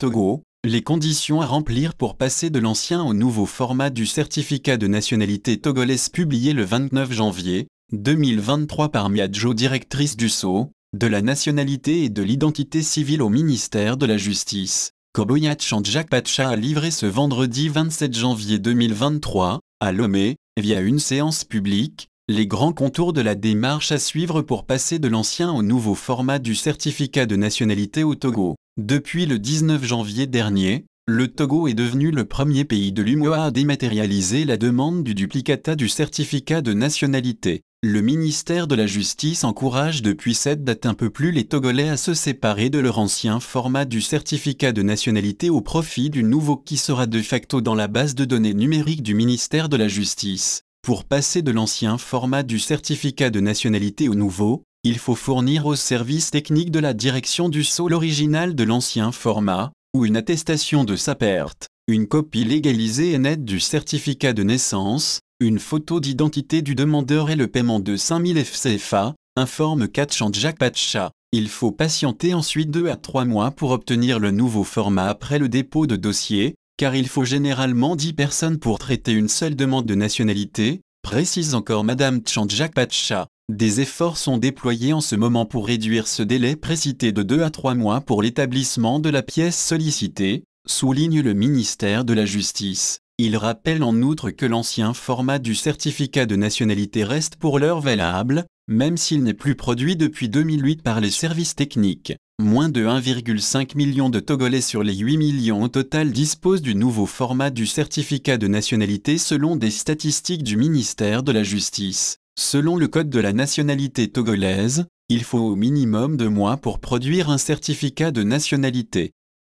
Togo, les conditions à remplir pour passer de l'ancien au nouveau format du certificat de nationalité togolaise publié le 29 janvier 2023 par Miadjo directrice du Sceau, de la nationalité et de l'identité civile au ministère de la Justice. Koboyat Jacques Pacha a livré ce vendredi 27 janvier 2023, à Lomé, via une séance publique, les grands contours de la démarche à suivre pour passer de l'ancien au nouveau format du certificat de nationalité au Togo. Depuis le 19 janvier dernier, le Togo est devenu le premier pays de l'UMOA à dématérialiser la demande du duplicata du certificat de nationalité. Le ministère de la Justice encourage depuis cette date un peu plus les Togolais à se séparer de leur ancien format du certificat de nationalité au profit du nouveau qui sera de facto dans la base de données numérique du ministère de la Justice. Pour passer de l'ancien format du certificat de nationalité au nouveau, il faut fournir au service technique de la direction du sceau l'original de l'ancien format, ou une attestation de sa perte, une copie légalisée et nette du certificat de naissance, une photo d'identité du demandeur et le paiement de 5000 FCFA, informe Jack Patcha. Il faut patienter ensuite 2 à 3 mois pour obtenir le nouveau format après le dépôt de dossier, car il faut généralement 10 personnes pour traiter une seule demande de nationalité, précise encore Madame Tchandjak Pacha. Des efforts sont déployés en ce moment pour réduire ce délai précité de 2 à 3 mois pour l'établissement de la pièce sollicitée, souligne le ministère de la Justice. Il rappelle en outre que l'ancien format du certificat de nationalité reste pour l'heure valable, même s'il n'est plus produit depuis 2008 par les services techniques. Moins de 1,5 million de Togolais sur les 8 millions au total disposent du nouveau format du certificat de nationalité selon des statistiques du ministère de la Justice. Selon le Code de la nationalité togolaise, il faut au minimum deux mois pour produire un certificat de nationalité.